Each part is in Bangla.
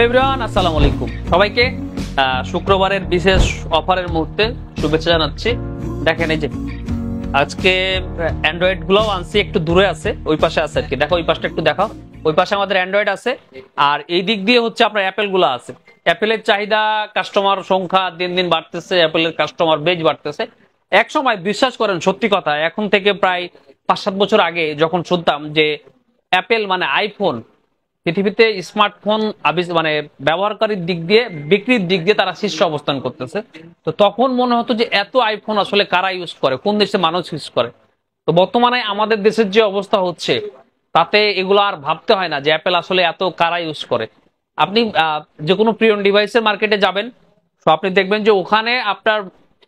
আলাইকুম সবাইকে শুক্রবারের বিশেষ অফারের মুহূর্তে শুভেচ্ছা জানাচ্ছি দেখেন এই যে আজকে অ্যান্ড্রয়েড গুলো আনছি একটু দূরে আছে ওই পাশে আছে আর কি দেখো ওই পাশটা একটু দেখাও ওই পাশে আমাদের অ্যান্ড্রয়েড আছে আর এই দিক দিয়ে হচ্ছে আপনার অ্যাপেল গুলো আছে অ্যাপেলের চাহিদা কাস্টমার সংখ্যা দিন দিন বাড়তেছে অ্যাপেলের কাস্টমার বেজ বাড়তেছে এক সময় বিশ্বাস করেন সত্যি কথা এখন থেকে প্রায় পাঁচ সাত বছর আগে যখন শুনতাম যে অ্যাপেল মানে আইফোন পৃথিবীতে স্মার্টফোন মানে ব্যবহারকারীর দিক দিয়ে বিক্রির দিক দিয়ে তারা শীর্ষ অবস্থান করতেছে তো তখন মনে হতো যে এত আইফোন আসলে কারা ইউজ করে কোন দেশে মানুষ ইউজ করে তো বর্তমানে আমাদের দেশের যে অবস্থা হচ্ছে তাতে এগুলো আর ভাবতে হয় না যে অ্যাপেল আসলে এত কারা ইউজ করে আপনি যে কোনো প্রিয়ন ডিভাইসের মার্কেটে যাবেন তো আপনি দেখবেন যে ওখানে আপনার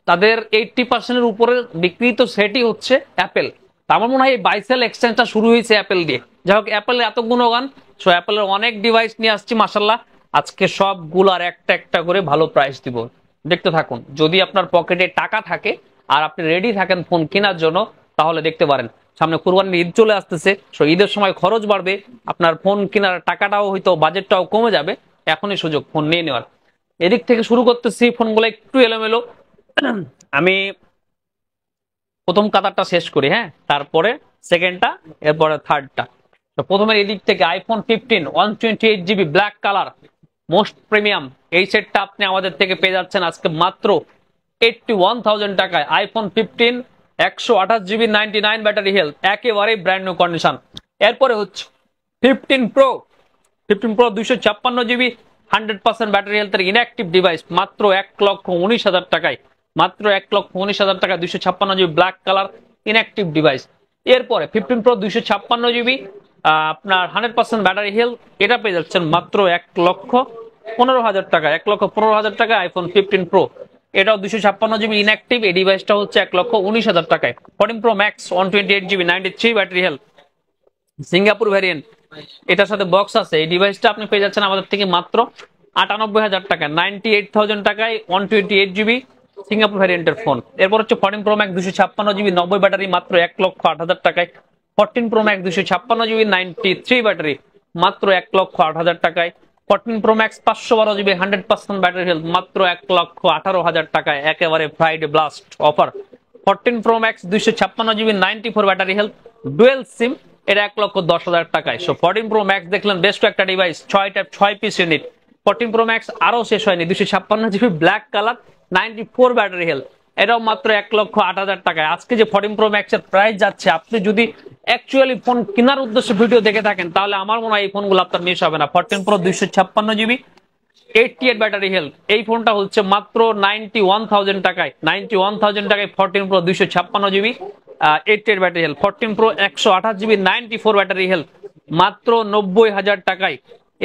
তাদের এইটটি পার্সেন্টের উপরে বিক্রি তো সেটই হচ্ছে অ্যাপেল আমার মনে হয় এই বাইসেল এক্সচেঞ্জটা শুরু হয়েছে অ্যাপেল দিয়ে যাই হোক অ্যাপেলের এত গুণগান সো অ্যাপেলের অনেক ডিভাইস নিয়ে আসছি মাসাল্লাহ আজকে সবগুলার একটা একটা করে ভালো প্রাইস দিব দেখতে থাকুন যদি আপনার পকেটে টাকা থাকে আর আপনি রেডি থাকেন ফোন কেনার জন্য তাহলে দেখতে পারেন সামনে কোরবানির ঈদ চলে আসতেছে সো ঈদের সময় খরচ বাড়বে আপনার ফোন কেনার টাকাটাও হয়তো বাজেটটাও কমে যাবে এখনই সুযোগ ফোন নিয়ে নেওয়ার এদিক থেকে শুরু করতেছি ফোনগুলো একটু এলোমেলো আমি প্রথম কাতারটা শেষ করি হ্যাঁ তারপরে সেকেন্ডটা এরপরে থার্ডটা তো প্রথমের এদিক থেকে iPhone fifteen one twenty eight GB black colour most premium এই সেটটা আপনি আমাদের থেকে পেয়ে যাচ্ছেন আজকে মাত্র এইটটি ওয়ান থাউজেন্ড টাকায় আইফোন ফিফটিন একশো আঠাশ GB ninety nine battery health একেবারেই ব্র্যান্ড নিউ কন্ডিশন এরপরে হচ্ছে ফিফটিন প্রো ফিফটিন প্রো দুইশো ছাপ্পান্ন জিবি হান্ড্রেড পার্সেন্ট ব্যাটারি হেলথের ইনঅ্যাক্টিভ ডিভাইস মাত্র এক লক্ষ উনিশ হাজার টাকায় মাত্র এক লক্ষ উনিশ হাজার টাকা দুইশো ছাপ্পান্ন GB black colour inactive device এরপরে ফিফটিন প্রো দুইশো ছাপ্পান্ন জিবি আপনার হান্ড্রেড পার্সেন্ট ব্যাটারি হেলথ এটা পেয়ে যাচ্ছেন মাত্র এক লক্ষ পনেরো হাজার টাকা এক লক্ষ পনেরো হাজার টাকা আইফোন ফিফটিন প্রো এটাও দুশো ছাপ্পান্ন জিবি ইনঅ্যাক্টিভ এই ডিভাইসটা হচ্ছে এক লক্ষ উনিশ হাজার টাকায় fourteen pro max one twenty eight GB ninety three battery health Singapore variant এটার সাথে বক্স আছে এই ডিভাইসটা আপনি পেয়ে যাচ্ছেন আমাদের থেকে মাত্র আটানব্বই হাজার টাকা নাইনটি এইট থাউজেন্ড টাকায় one twenty eight GB Singapore ভ্যারিয়েন্টের ফোন এরপর হচ্ছে ফর্টিন প্রো ম্যাক দুশো ছাপ্পান্ন জিবি নব্বই ব্যাটারি মাত্র এক লক্ষ আট হাজার টাকায় ফর্টিন প্রো ম্যাক্স দুশো ছাপ্পান্ন জিবি নাইনটি থ্রি ব্যাটারি মাত্র এক লক্ষ আট হাজার টাকায় ফর্টিন প্রো ম্যাক্স পাঁচশো বারো GB hundred percent battery health মাত্র এক লক্ষ আঠারো হাজার টাকায় একেবারে fried blast offer fourteen pro max দুইশো ছাপ্পান্ন GB ninety four battery health dual SIM এটা এক লক্ষ দশ হাজার টাকায় সো ফর্টিন প্রো ম্যাক্স দেখলেন বেস্ট একটা ডিভাইস ছয় ট্যাপ ছয় piece unit fourteen pro max আরও শেষ হয়নি দুশো ছাপ্পান্ন GB black colour ninety four battery health এটাও মাত্র এক লক্ষ আট হাজার টাকায় আজকে যে ফর্টিন প্রো ম্যাক্সের প্রাইস যাচ্ছে আপনি যদি অ্যাকচুয়ালি ফোন কেনার উদ্দেশ্যে ভিডিও দেখে থাকেন তাহলে আমার মনে হয় এই ফোনগুলো আপনার মিস হবে না ফর্টিন প্রো দুইশো ছাপ্পান্ন GB eighty eight battery health এই ফোনটা হচ্ছে মাত্র নাইনটি ওয়ান থাউজেন্ড টাকায় নাইনটি ওয়ান থাউজেন্ড টাকায় ফর্টিন প্রো দুইশো ছাপ্পান্ন GB eighty eight battery health fourteen pro একশো আঠাশ GB ninety four battery health মাত্র নব্বই হাজার টাকায়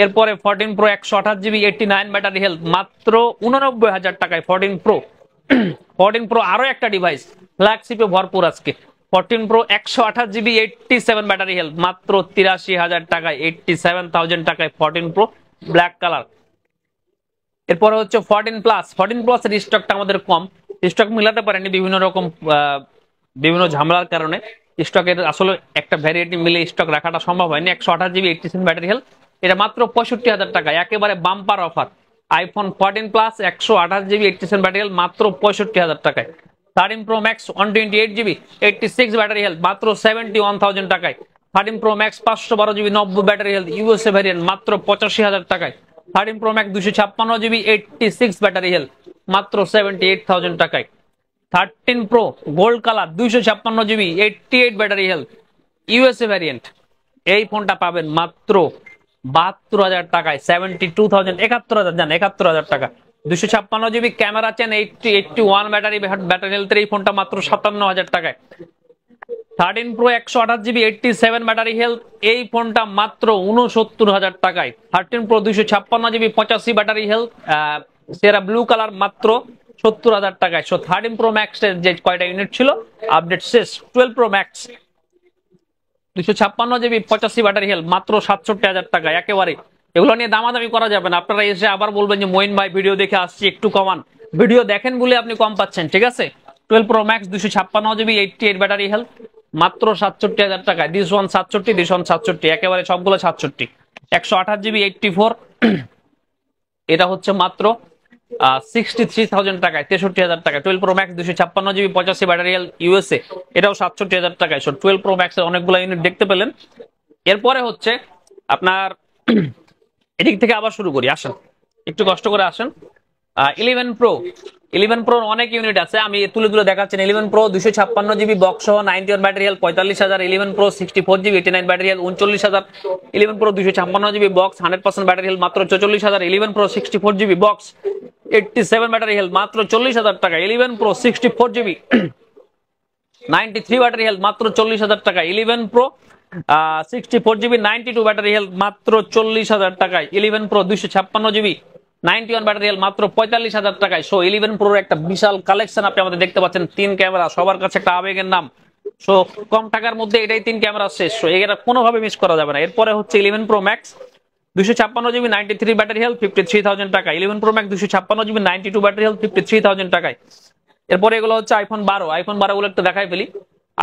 এরপরে ফোরটিন প্রো একশো আঠাশ GB eighty nine battery health মাত্র উননব্বই হাজার টাকায় ফোরটিন প্রো ফোরটিন প্রো আরও একটা ডিভাইস ফ্ল্যাগশিপে ভরপুর আজকে ফোরটিন প্রো একশো আঠাশ GB eighty seven battery health মাত্র তিরাশি হাজার টাকায় এইটটি সেভেন থাউজেন্ড টাকায় ফোরটিন প্রো ব্ল্যাক কালার এরপরে হচ্ছে ফোরটিন প্লাস ফোরটিন প্লাসের স্টকটা আমাদের কম স্টক মিলাতে পারেনি বিভিন্ন রকম বিভিন্ন ঝামেলার কারণে স্টকের আসলে একটা ভ্যারিয়েটি মিলে স্টক রাখাটা সম্ভব হয়নি একশো আঠাশ GB eighty seven battery health এটা মাত্র পঁয়ষট্টি হাজার টাকা একেবারে bumper offer iPhone fourteen plus একশো আঠাশ GB eighty seven battery health মাত্র পঁয়ষট্টি হাজার টাকায় thirteen pro max one twenty eight GB eighty six battery health মাত্র সেভেন্টি ওয়ান থাউজেন্ড টাকায় থার্টিন প্রো ম্যাক্স পাঁচশো বারো জিবি নব্বই ব্যাটারি হেলথ ইউএসএ ভ্যারিয়েন্ট মাত্র পঁচাশি হাজার টাকায় থার্টিন প্রো ম্যাক্স দুশো ছাপ্পান্ন GB eighty six battery health মাত্র সেভেন্টি এইট থাউজেন্ড টাকায় থার্টিন প্রো গোল্ড কালার দুইশো ছাপ্পান্ন GB eighty eight battery health USA variant এই ফোনটা পাবেন মাত্র বাহাত্তর হাজার টাকায় সেভেন্টি টু থাউজেন্ড একাত্তর হাজার জান একাত্তর হাজার টাকা দুশো ছাপ্পান্ন জিবি ক্যামেরা চেন eighty eighty one battery battery হেলথের এই ফোনটা মাত্র সাতান্ন হাজার টাকায় থার্টিন প্রো একশো আঠাশ GB eighty seven battery health এই ফোনটা মাত্র উনসত্তর হাজার টাকায় থার্টিন প্রো দুইশো ছাপ্পান্ন জিবি পঁচাশি ব্যাটারি হেলথ সেরা ব্লু কালার মাত্র সত্তর হাজার টাকায় সো থার্টিন প্রো ম্যাক্সের যে কয়টা ইউনিট ছিল আপডেট শেষ টুয়েলভ প্রো ম্যাক্স দুশো ছাপ্পান্ন জিবি পঁচাশি ব্যাটারি হেল মাত্র সাতষট্টি হাজার টাকা একেবারে এগুলো নিয়ে দামাদামি করা যাবে না আপনারা এসে আবার বলবেন যে মোইন ভাই ভিডিও দেখে আসছি একটু কমান ভিডিও দেখেন বলে আপনি কম পাচ্ছেন ঠিক আছে টুয়েলভ প্রো ম্যাক্স দুশো ছাপ্পান্ন GB eighty eight battery health মাত্র সাতষট্টি হাজার টাকা দিস ওয়ান সাতষট্টি দিস ওয়ান সাতষট্টি একেবারে সবগুলো সাতষট্টি একশো আঠাশ জিবি এইটটি ফোর এটা হচ্ছে মাত্র সিক্সটি থ্রি থাউজেন্ড টাকায় তেষট্টি হাজার টাকা টুয়েলভ জিবি পঁচাশি এটাও সাতষট্টি হাজার টুয়েলভ প্রো দেখতে পেলেন এরপরে হচ্ছে আপনার এদিক থেকে আবার শুরু করি আসেন একটু কষ্ট করে আসেন ইলেভেন প্রো ইলেভেন প্রো অনেক ইউনিট আছে আমি তুলে তুলে দেখাচ্ছেন ইলেভেন প্রো দুশো ছাপ্পান্ন জিবি বক্স সহ নাইনটি ওয়ান ব্যাটারিয়াল পঁয়তাল্লিশ হাজার eleven pro sixty four GB eighty nine ব্যাটারিয়াল উনচল্লিশ হাজার ইলেভেন প্রো দুশো ছাপ্পান্ন জিবি বক্স হান্ড্রেড পার্সেন্ট ব্যাটারিয়াল মাত্র চল্লিশ হাজার eleven pro sixty four GB box eighty seven battery health মাত্র চল্লিশ হাজার টাকা eleven pro sixty four GB ninety three battery health মাত্র চল্লিশ হাজার টাকা eleven pro sixty four GB ninety two battery health মাত্র চল্লিশ হাজার টাকায় ইলেভেন প্রো দুইশো ছাপ্পান্ন জিবি নাইনটি ওয়ান ব্যাটারিয়াল মাত্র পঁয়তাল্লিশ হাজার টাকায় সো ইলেভেন প্রোর একটা বিশাল কালেকশন আপনি আমাদের দেখতে পাচ্ছেন তিন ক্যামেরা সবার কাছে একটা আবেগের নাম সো কম টাকার মধ্যে এটাই তিন ক্যামেরা শেষ সো এটা কোনোভাবে মিস করা যাবে না এরপরে হচ্ছে ইলেভেন প্রো ম্যাক্স দুশো ছাপ্পান্ন GB ninety three battery health fifty three thousand টাকা ইলেভেন প্রো ম্যাক্স দুশো ছাপ্পান্ন GB ninety two battery health fifty three thousand টাকায় এরপরে এগুলো হচ্ছে আইফোন বারো আইফোন বারোগুলো একটু দেখাই ফেলি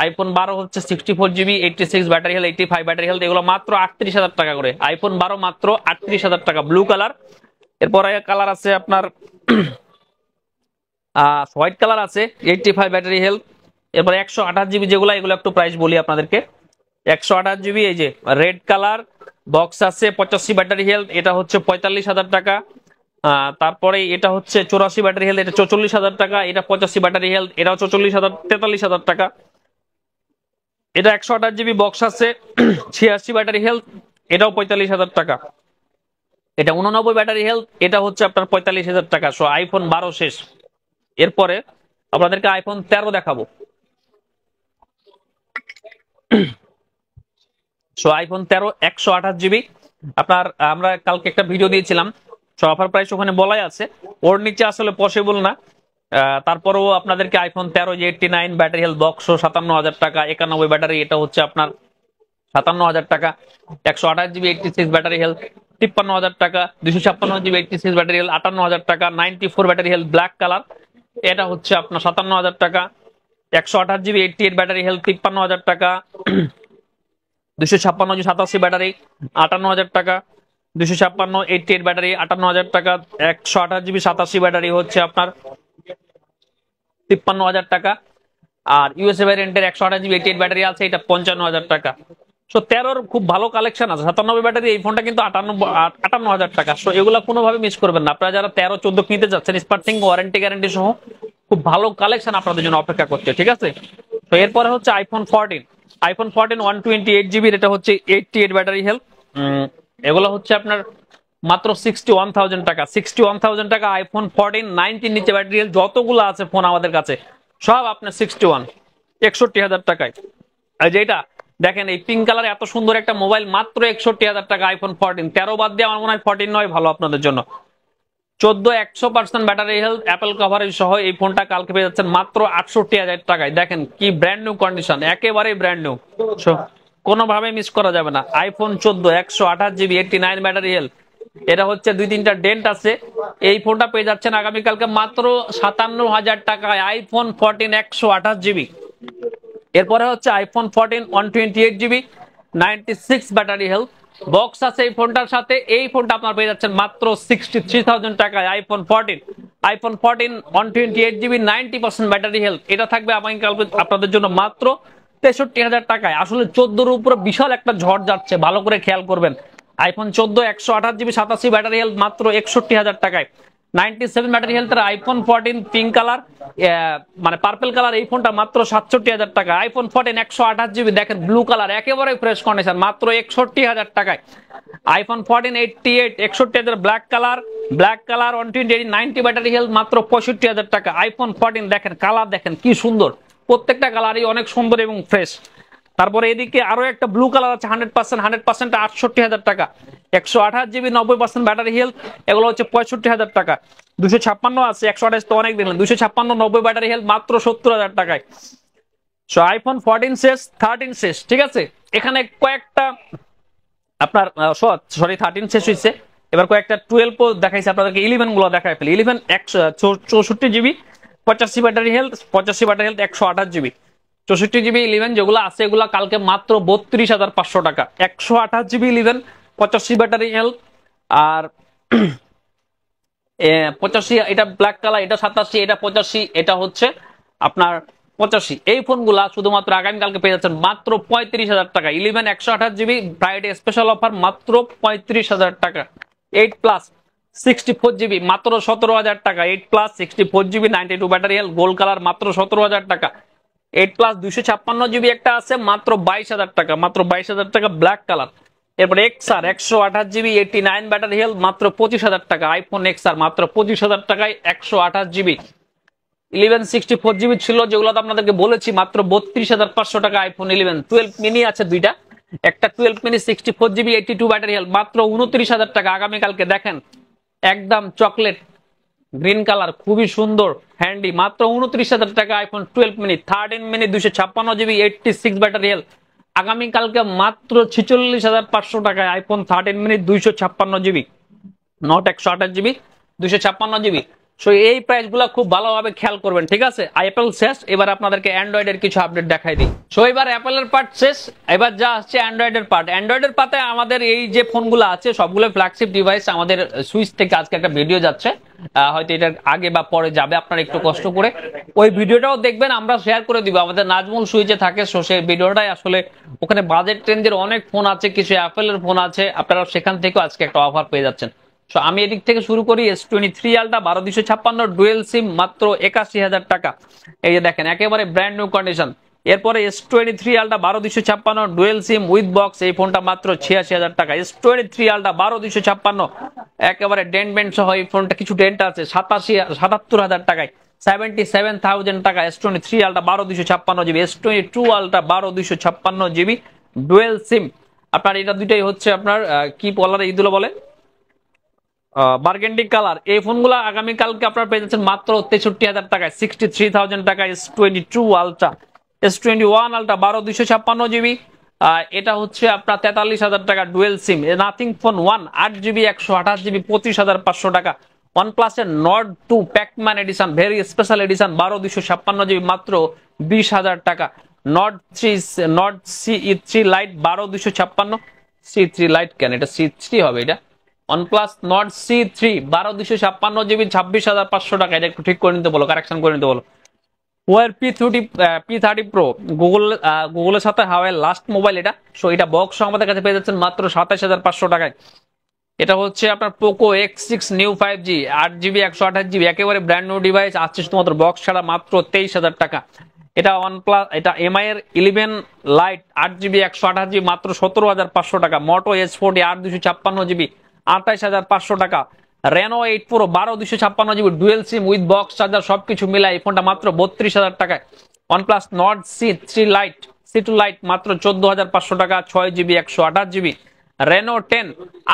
আইফোন বারো হচ্ছে sixty four GB eighty six battery health eighty five battery health এগুলো মাত্র আটত্রিশ হাজার টাকা করে আইফোন বারো মাত্র আটত্রিশ হাজার টাকা ব্লু কালার এরপরে কালার আছে আপনার হোয়াইট কালার আছে এইটটি ফাইভ ব্যাটারি হেলথ এরপরে একশো আঠাশ জিবি যেগুলো এগুলো একটু প্রাইস বলি আপনাদেরকে একশো আঠাশ জিবি এই যে রেড কালার বক্স আছে পঁচাশি ব্যাটারি হেলথ এটা হচ্ছে পঁয়তাল্লিশ হাজার টাকা তারপরে এটা হচ্ছে চৌরাশি ব্যাটারি হেলথ এটা চৌচল্লিশ হাজার টাকা এটা পঁচাশি ব্যাটারি হেলথ এটা চৌচল্লিশ হাজার তেতাল্লিশ হাজার টাকা এটা একশো আঠাশ জিবি বক্স আছে ছিয়াশি ব্যাটারি হেলথ এটাও পঁয়তাল্লিশ হাজার টাকা এটা উননব্বই ব্যাটারি হেলথ এটা হচ্ছে আপনার পঁয়তাল্লিশ হাজার টাকা সো আইফোন বারো শেষ এরপরে আপনাদেরকে আইফোন তেরো দেখাবো সো আইফোন তেরো একশো আঠাশ জিবি আপনার আমরা কালকে একটা ভিডিও দিয়েছিলাম সো অফার প্রাইস ওখানে বলাই আছে ওর নিচে আসলে পসিবল না তারপরেও আপনাদেরকে আইফোন তেরো এইটটি নাইন ব্যাটারি হেলথ বক্সও সাতান্ন হাজার টাকা একানব্বই ব্যাটারি এটা হচ্ছে আপনার সাতান্ন হাজার টাকা একশো আঠাশ GB eighty six battery health তিপ্পান্ন হাজার টাকা দুশো ছাপ্পান্ন GB eighty six battery health আটান্ন হাজার টাকা ninety four battery health black colour এটা হচ্ছে আপনার সাতান্ন হাজার টাকা একশো আঠাশ GB eighty eight battery health তিপ্পান্ন হাজার টাকা দুশো ছাপ্পান্ন জিবি সাতাশি ব্যাটারি আটান্ন হাজার টাকা দুশো ছাপ্পান্ন এইটটি এইট ব্যাটারি আটান্ন হাজার টাকা একশো আঠাশ জিবি সাতাশি ব্যাটারি হচ্ছে আপনার তিপ্পান্ন হাজার টাকা আর ইউএসএ ভ্যারিয়েন্টের একশো আঠাশ জিবি এইটি এইট ব্যাটারি আছে এটা পঞ্চান্ন হাজার টাকা সো তেরোর খুব ভালো কালেকশন আছে সাতানব্বই ব্যাটারি এই ফোনটা কিন্তু আটানব্বই আটান্ন হাজার টাকা সো এগুলো কোনোভাবে মিস করবেন না আপনারা যারা তেরো চোদ্দ কিনতে যাচ্ছেন স্পার্টিং ওয়ারেন্টি গ্যারেন্টি সহ খুব ভালো কালেকশন আপনাদের জন্য অপেক্ষা করছে ঠিক আছে তো এরপরে হচ্ছে iPhone fourteen iPhone fourteen one twenty eight জিবির এটা হচ্ছে এইটটি এইট ব্যাটারি হেলথ এগুলো হচ্ছে আপনার মাত্র সিক্সটি ওয়ান থাউজেন্ড টাকা সিক্সটি ওয়ান থাউজেন্ড টাকা আইফোন ফোরটিন নাইনটিন নিচে ব্যাটারি হেলথ যতগুলো আছে ফোন আমাদের কাছে সব আপনার সিক্সটি ওয়ান একষট্টি হাজার টাকায় আর যেটা দেখেন এই পিঙ্ক কালার এত সুন্দর একটা মোবাইল মাত্র একষট্টি হাজার টাকা আইফোন ফোরটিন তেরো বাদ দিয়ে আমার মনে হয় ফোরটিন নয় ভালো আপনাদের জন্য চোদ্দ একশো percent battery health Apple coverage সহ এই ফোনটা কালকে পেয়ে যাচ্ছেন মাত্র আটষট্টি হাজার টাকায় দেখেন কি ব্র্যান্ড নিউ কন্ডিশন একেবারেই ব্র্যান্ড নিউ কোনোভাবে মিস করা যাবে না আইফোন চোদ্দ একশো আঠাশ GB eighty nine battery health এটা হচ্ছে দুই তিনটা ডেন্ট আছে এই ফোনটা পেয়ে যাচ্ছেন আগামীকালকে মাত্র সাতান্ন হাজার টাকায় আইফোন ফোরটিন একশো আঠাশ জিবি এরপরে হচ্ছে iPhone fourteen one twenty eight GB ninety six battery health box আছে এই ফোনটার সাথে এই ফোনটা আপনার পেয়ে যাচ্ছেন মাত্র সিক্সটি থ্রি থাউজেন্ড টাকায় iPhone fourteen iPhone fourteen one twenty eight GB ninety percent battery health এটা থাকবে আগামীকাল আপনাদের জন্য মাত্র তেষট্টি হাজার টাকায় আসলে চোদ্দোর উপরে বিশাল একটা ঝড় যাচ্ছে ভালো করে খেয়াল করবেন আইফোন চোদ্দ একশো আঠাশ জিবি সাতাশি ব্যাটারি হেলথ মাত্র একষট্টি হাজার টাকায় নাইনটি সেভেন ম্যাটেরিয়াল তার আইফোন ফোরটিন পিঙ্ক কালার মানে পার্পল কালার এই ফোনটা মাত্র সাতষট্টি হাজার টাকা আইফোন ফোরটিন একশো আঠাশ জিবি দেখেন ব্লু কালার একেবারে ফ্রেশ কন্ডিশন মাত্র একষট্টি হাজার টাকায় আইফোন ফোরটিন এইটটি এইট একষট্টি হাজার black colour black colour one twenty ninety battery health মাত্র পঁয়ষট্টি হাজার টাকা আইফোন ফোরটিন দেখেন কালার দেখেন কি সুন্দর প্রত্যেকটা কালারই অনেক সুন্দর এবং ফ্রেশ তারপরে এদিকে আরো একটা ব্লু কালার আছে হান্ড্রেড পার্সেন্ট হান্ড্রেড পার্সেন্ট আটষট্টি হাজার টাকা একশো আঠাশ জিবি নব্বই পার্সেন্ট ব্যাটারি হেলথ এগুলো হচ্ছে পঁয়ষট্টি হাজার টাকা দুশো ছাপ্পান্ন আছে একশো আঠাশ তো অনেক দেখলেন দুশো ছাপ্পান্ন নব্বই ব্যাটারি হেলথ মাত্র সত্তর হাজার টাকায় সো আইফোন ফোরটিন শেষ থার্টিন শেষ ঠিক আছে এখানে কয়েকটা আপনার সরি থার্টিন শেষ হয়েছে এবার কয়েকটা টুয়েলভ দেখাইছে আপনাদেরকে ইলেভেন গুলো দেখাই ফেলি ইলেভেন একশো চৌষট্টি জিবি পঁচাশি ব্যাটারি হেলথ পঁচাশি ব্যাটারি হেলথ একশো আঠাশ জিবি চৌষট্টি জিবি ইলেভেন যেগুলো আছে এগুলো কালকে মাত্র বত্রিশ হাজার পাঁচশো টাকা একশো আঠাশ জিবি ইলেভেন পঁচাশি ব্যাটারি এল আর পঁচাশি এটা ব্ল্যাক কালার এটা সাতাশি এটা পঁচাশি এটা হচ্ছে আপনার পঁচাশি এই ফোনগুলা শুধুমাত্র আগামীকালকে পেয়ে যাচ্ছেন মাত্র পঁয়ত্রিশ হাজার টাকা ইলেভেন একশো আঠাশ জিবি ফ্রাইডে স্পেশাল অফার মাত্র পঁয়ত্রিশ হাজার টাকা eight plus sixty four GB মাত্র সতেরো হাজার টাকা eight plus sixty four GB ninety two battery এল গোল্ড কালার মাত্র সতেরো হাজার টাকা এইট প্লাস দুইশো ছাপ্পান্ন জিবি একটা আছে মাত্র বাইশ হাজার টাকা মাত্র বাইশ হাজার টাকা ব্ল্যাক কালার এরপর এক্স আর একশো আঠাশ GB eighty nine battery health মাত্র পঁচিশ হাজার টাকা আইফোন এক্স আর মাত্র পঁচিশ হাজার টাকায় একশো আঠাশ GB eleven sixty four GB ছিল যেগুলো তো আপনাদেরকে বলেছি মাত্র বত্রিশ হাজার পাঁচশো টাকা আইফোন ইলেভেন টুয়েলভ মিনি আছে দুইটা একটা twelve mini sixty four GB eighty two battery health মাত্র উনত্রিশ হাজার টাকা আগামীকালকে দেখেন একদম চকলেট গ্রিন কালার খুবই সুন্দর হ্যান্ডি মাত্র উনত্রিশ হাজার টাকা iPhone twelve mini thirteen mini দুশো ছাপ্পান্ন GB eighty six battery health আগামীকালকে মাত্র ছিচল্লিশ হাজার পাঁচশো টাকায় আইফোন থার্টিন মিনি দুইশো ছাপ্পান্ন জিবি নট একশো আঠাশ জিবি দুশো ছাপ্পান্ন জিবি সো এই প্রাইসগুলো খুব ভালোভাবে খেয়াল করবেন ঠিক আছে আইপেল শেষ এবার আপনাদেরকে অ্যান্ড্রয়েডের কিছু আপডেট দেখাই দিই সো এবার অ্যাপেলের পার্ট শেষ এবার যা আসছে অ্যান্ড্রয়েডের পার্ট অ্যান্ড্রয়েডের পাতে আমাদের এই যে ফোনগুলো আছে সবগুলো ফ্ল্যাগশিপ ডিভাইস আমাদের সুইচ থেকে আজকে একটা ভিডিও যাচ্ছে হয়তো এটার আগে বা পরে যাবে আপনারা একটু কষ্ট করে ওই ভিডিওটাও দেখবেন আমরা শেয়ার করে দিব আমাদের নাজমুল সুইচে থাকে সো সেই ভিডিওটাই আসলে ওখানে বাজেট ট্রেন্ডের অনেক ফোন আছে কিছু অ্যাপেলের ফোন আছে আপনারা সেখান থেকেও আজকে একটা অফার পেয়ে যাচ্ছেন সো আমি এদিক থেকে শুরু করি এস টোয়েন্টি থ্রি আলটা বারো দুশো ছাপ্পান্ন ডুয়েল সিম মাত্র একাশি হাজার টাকা এই যে দেখেন একেবারে ব্র্যান্ড নিউ কন্ডিশন এরপরে এস টোয়েন্টি থ্রি আলটা বারো দুশো ছাপ্পান্ন ডুয়েল সিম উইথ বক্স এই ফোনটা মাত্র ছিয়াশি হাজার টাকা এস টোয়েন্টি থ্রি আলটা বারো দুশো ছাপ্পান্ন একেবারে ডেন্ট বেন্ট সহ এই ফোনটা কিছু ডেন্ট আছে সাতাশি সাতাত্তর হাজার টাকায় সেভেন্টি সেভেন থাউজেন্ড টাকা এস টোয়েন্টি থ্রি আলটা বারো দুশো ছাপ্পান্ন জিবি এস টোয়েন্টি টু আলটা বারো দুশো ছাপ্পান্ন জিবি ডুয়েল সিম আপনার এটা দুইটাই হচ্ছে আপনার কি বলার এইগুলো বলে বার্গেন্ডিং কালার এই ফোনগুলো আগামীকালকে আপনার পেয়ে যাচ্ছেন মাত্র তেষট্টি হাজার টাকায় সিক্সটি থ্রি থাউজেন্ড টাকা S twenty two ultra S twenty one ultra বারো দুইশো ছাপ্পান্ন জিবি এটা হচ্ছে আপনার তেতাল্লিশ হাজার টাকা dual sim nothing phone one আট জিবি একশো আঠাশ জিবি পঁচিশ হাজার পাঁচশো টাকা ওয়ান প্লাসের Nord two Pacman edition very special edition বারো দুইশো ছাপ্পান্ন জিবি মাত্র বিশ হাজার টাকা Nord three Nord C three lite বারো দুইশো ছাপ্পান্ন সি থ্রি লাইট কেন এটা সি থ্রি হবে এটা ওয়ানপ্লাস নট সি থ্রি বারো দুশো ছাপ্পান্ন জিবি ছাব্বিশ হাজার পাঁচশো টাকা এটা একটু ঠিক করে নিতে বলো কারেকশন করে নিতে বলো ওয়ার P thirty P thirty pro Google গুগলের সাথে হাওয়াই লাস্ট মোবাইল এটা সো এটা বক্স আমাদের কাছে পেয়ে যাচ্ছেন মাত্র সাতাশ হাজার পাঁচশো টাকায় এটা হচ্ছে আপনার Poco X six new five G আট জিবি একশো আঠাশ জিবি একেবারে ব্র্যান্ড নিউ ডিভাইস আসছে শুধুমাত্র বক্স ছাড়া মাত্র তেইশ হাজার টাকা এটা ওয়ান এটা এমআই এর ইলেভেন লাইট আট জিবি একশো আঠাশ জিবি মাত্র সতেরো হাজার পাঁচশো টাকা মোটো এস ফোর্টি আট দুশো ছাপ্পান্ন জিবি আঠাইশ হাজার পাঁচশো টাকা রেনো এইট প্রো বারো দুশো ছাপ্পান্ন GB dual sim with box charger সবকিছু মিলাই এই ফোনটা মাত্র বত্রিশ হাজার টাকায় OnePlus Nord C three lite C two lite মাত্র চোদ্দ হাজার পাঁচশো টাকা ছয় জিবি একশো আঠাশ জিবি রেনো টেন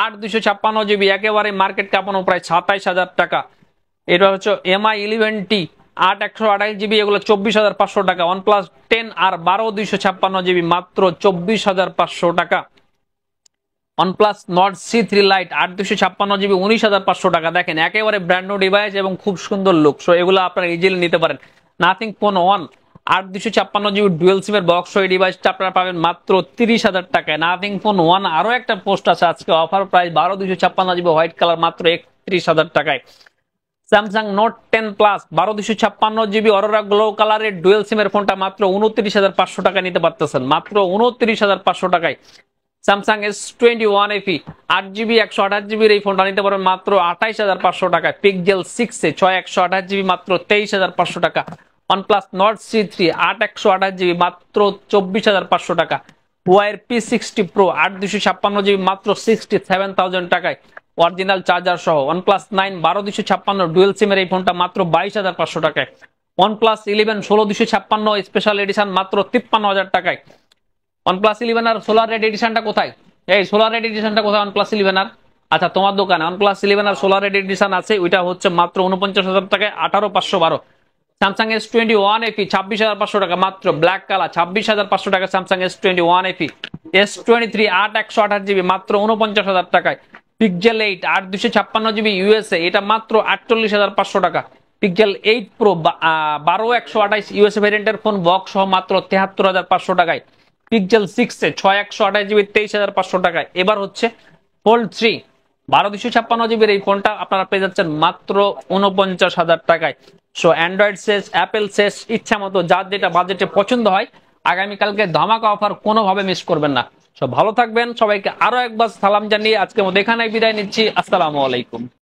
আট দুশো ছাপ্পান্ন জিবি একেবারে মার্কেট কাপানো প্রায় সাতাইশ হাজার টাকা এটা হচ্ছে এমআই ইলেভেন টি আট একশো আঠাইশ জিবি এগুলো চব্বিশ হাজার পাঁচশো টাকা ওয়ান প্লাস টেন আর বারো দুইশো ছাপ্পান্ন জিবি মাত্র চব্বিশ হাজার পাঁচশো টাকা OnePlus Nord C3 Lite আট দুশো ছাপ্পান্ন জিবি উনিশ হাজার পাঁচশো টাকা দেখেন একেবারে ব্র্যান্ড ডিভাইস এবং খুব সুন্দর লুক সো এগুলো আপনারা ইজিলি নিতে পারেন নাথিং ফোন ওয়ান আট দুশো ছাপ্পান্ন জিবি ডুয়েল সিমের বক্স এই ডিভাইসটা আপনারা পাবেন মাত্র তিরিশ হাজার টাকায় নাথিং ফোন ওয়ান আরও একটা পোস্ট আছে আজকে অফার প্রাইস বারো দুশো ছাপ্পান্ন জিবি হোয়াইট কালার মাত্র একত্রিশ হাজার টাকায় স্যামসাং নোট টেন প্লাস বারো দুশো ছাপ্পান্ন জিবি অরোরা গ্লো কালারের ডুয়েল সিমের ফোনটা মাত্র উনত্রিশ হাজার পাঁচশো টাকায় নিতে পারতেছেন মাত্র উনত্রিশ হাজার পাঁচশো টাকায় Samsung S twenty one FE আট জিবি একশো আঠাশ জিবির এই ফোনটা নিতে পারবেন মাত্র আঠাইশ হাজার পাঁচশো টাকায় পিকজেল সিক্সে ছয় একশো আঠাশ জিবি মাত্র তেইশ হাজার পাঁচশো টাকা ওয়ানপ্লাস নট সি থ্রি আট একশো আঠাশ জিবি মাত্র চব্বিশ হাজার পাঁচশো টাকা ওয়াইয়ের পি সিক্সটি প্রো আট দুশো ছাপ্পান্ন জিবি মাত্র সিক্সটি সেভেন থাউজেন্ড টাকায় অরিজিনাল চার্জার সহ ওয়ানপ্লাস নাইন বারো দুশো ছাপ্পান্ন ডুয়েল সিমের এই ফোনটা মাত্র বাইশ হাজার পাঁচশো টাকায় ওয়ানপ্লাস ইলেভেন ষোলো দুশো ছাপ্পান্ন স্পেশাল এডিশন মাত্র তিপ্পান্ন হাজার টাকায় OnePlus eleven R solar red এডিশনটা কোথায় এই সোলার রেড এডিশনটা কোথায় ওয়ানপ্লাস ইলেভেন আর আচ্ছা তোমার দোকানে OnePlus eleven R solar red edition আছে ওইটা হচ্ছে মাত্র উনপঞ্চাশ হাজার টাকায় আঠারো পাঁচশো বারো Samsung S twenty one FE ছাব্বিশ হাজার পাঁচশো টাকা মাত্র ব্ল্যাক কালার ছাব্বিশ হাজার পাঁচশো টাকা Samsung S twenty one FE S twenty three আট একশো আঠাশ জিবি মাত্র উনপঞ্চাশ হাজার টাকায় পিকজেল এইট আট দুশো ছাপ্পান্ন জিবি ইউএসএ এটা মাত্র আটচল্লিশ হাজার পাঁচশো টাকা পিকজেল এইট প্রো বারো একশো আঠাইশ ইউএসএ ভ্যারিয়েন্টের ফোন বক্স সহ মাত্র তেহাত্তর হাজার পাঁচশো টাকায় পিকজেল এ ছয় একশো আঠাশ জিবি তেইশ হাজার পাঁচশো টাকায় এবার হচ্ছে ফোল্ড থ্রি বারো দুশো ছাপ্পান্ন জিবির এই ফোনটা আপনারা পেয়ে যাচ্ছেন মাত্র উনপঞ্চাশ হাজার টাকায় সো অ্যান্ড্রয়েড শেষ অ্যাপেল শেষ ইচ্ছা মতো যার যেটা বাজেটে পছন্দ হয় আগামীকালকে ধামাকা অফার কোনোভাবে মিস করবেন না সো ভালো থাকবেন সবাইকে আরো একবার সালাম জানিয়ে আজকে মধ্যে এখানে বিদায় নিচ্ছি আসসালামু আলাইকুম